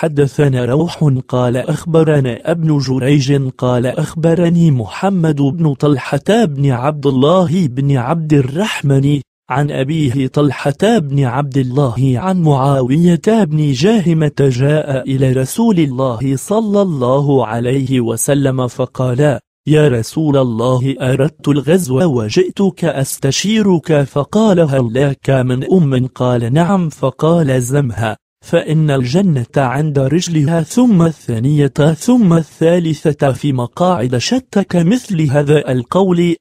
حدثنا روح قال أخبرنا ابن جريج قال أخبرني محمد بن طلحة بن عبد الله بن عبد الرحمن عن أبيه طلحة بن عبد الله عن معاوية بن جاهمة جاء إلى رسول الله صلى الله عليه وسلم فقال يا رسول الله أردت الغزو وجئتك أستشيرك فقال هل لك من أم قال نعم فقال زمها فإن الجنة عند رجلها ثم الثانية ثم الثالثة في مقاعد شتى كمثل هذا القول